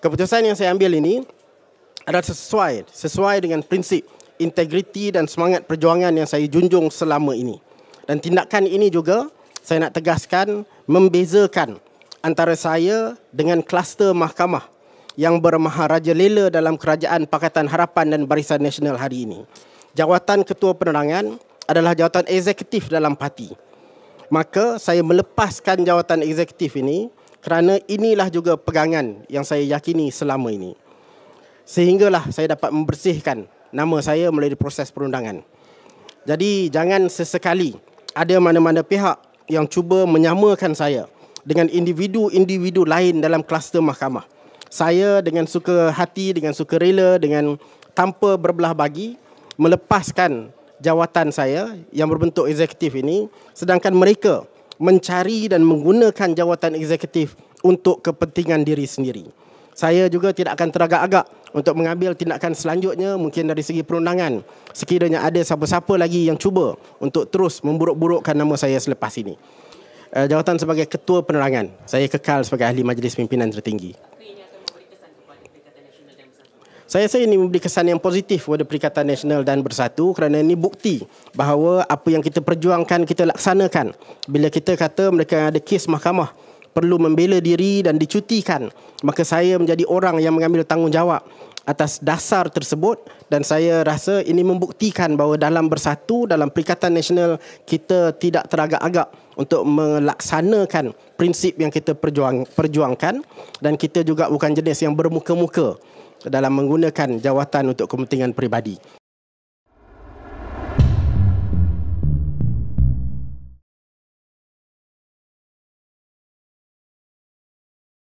keputusan yang saya ambil ini adalah sesuai sesuai dengan prinsip integriti dan semangat perjuangan yang saya junjung selama ini. Dan tindakan ini juga saya nak tegaskan membezakan antara saya dengan kluster mahkamah yang bermaharaja lela dalam kerajaan Pakatan Harapan dan Barisan Nasional hari ini. Jawatan Ketua Penerangan adalah jawatan eksekutif dalam parti. Maka saya melepaskan jawatan eksekutif ini kerana inilah juga pegangan yang saya yakini selama ini. Sehinggalah saya dapat membersihkan nama saya melalui proses perundangan. Jadi jangan sesekali ada mana-mana pihak yang cuba menyamakan saya dengan individu-individu lain dalam kluster mahkamah. Saya dengan suka hati, dengan suka rela, dengan tanpa berbelah bagi melepaskan jawatan saya yang berbentuk eksekutif ini sedangkan mereka mencari dan menggunakan jawatan eksekutif untuk kepentingan diri sendiri. Saya juga tidak akan teragak-agak untuk mengambil tindakan selanjutnya mungkin dari segi perundangan sekiranya ada siapa-siapa lagi yang cuba untuk terus memburuk-burukkan nama saya selepas ini. Eh, jawatan sebagai ketua penerangan, saya kekal sebagai ahli majlis pimpinan tertinggi. Saya rasa ini memberi kesan yang positif kepada Perikatan Nasional dan Bersatu kerana ini bukti bahawa apa yang kita perjuangkan kita laksanakan. Bila kita kata mereka ada kes mahkamah perlu membela diri dan dicutikan, maka saya menjadi orang yang mengambil tanggungjawab atas dasar tersebut dan saya rasa ini membuktikan bahawa dalam bersatu dalam Perikatan Nasional kita tidak teragak-agak untuk melaksanakan prinsip yang kita perjuang, perjuangkan dan kita juga bukan jenis yang bermuka-muka dalam menggunakan jawatan untuk kepentingan peribadi.